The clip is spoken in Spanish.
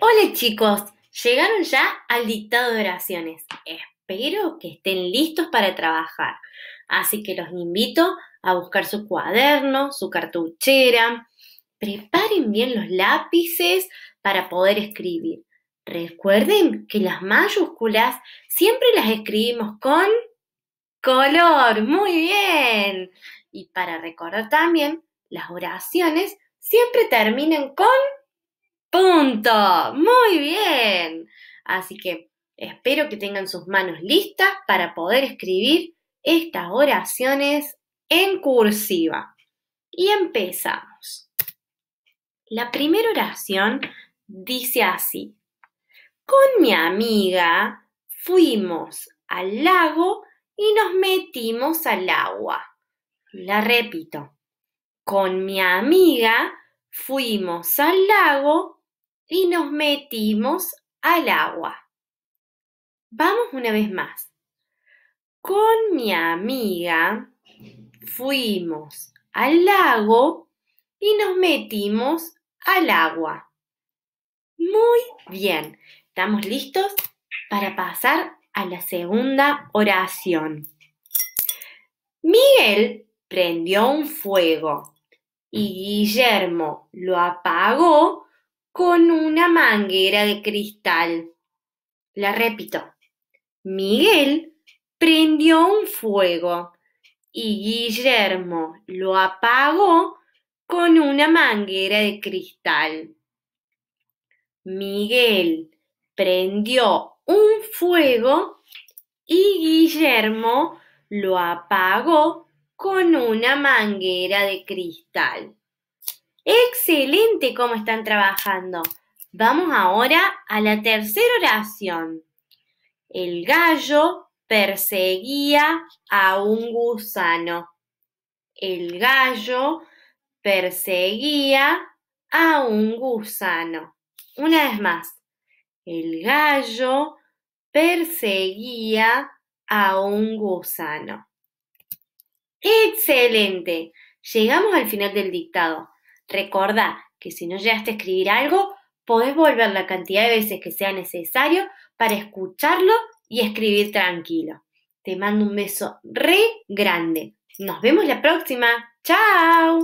Hola chicos, llegaron ya al dictado de oraciones. Espero que estén listos para trabajar. Así que los invito a buscar su cuaderno, su cartuchera. Preparen bien los lápices para poder escribir. Recuerden que las mayúsculas siempre las escribimos con color. Muy bien. Y para recordar también, las oraciones siempre terminan con Punto. Muy bien. Así que espero que tengan sus manos listas para poder escribir estas oraciones en cursiva. Y empezamos. La primera oración dice así. Con mi amiga fuimos al lago y nos metimos al agua. La repito. Con mi amiga fuimos al lago y nos metimos al agua. Vamos una vez más. Con mi amiga fuimos al lago y nos metimos al agua. Muy bien. ¿Estamos listos para pasar a la segunda oración? Miguel prendió un fuego y Guillermo lo apagó con una manguera de cristal. La repito. Miguel prendió un fuego y Guillermo lo apagó con una manguera de cristal. Miguel prendió un fuego y Guillermo lo apagó con una manguera de cristal excelente cómo están trabajando. Vamos ahora a la tercera oración. El gallo perseguía a un gusano. El gallo perseguía a un gusano. Una vez más. El gallo perseguía a un gusano. Excelente. Llegamos al final del dictado. Recordá que si no llegaste a escribir algo, podés volver la cantidad de veces que sea necesario para escucharlo y escribir tranquilo. Te mando un beso re grande. Nos vemos la próxima. ¡Chao!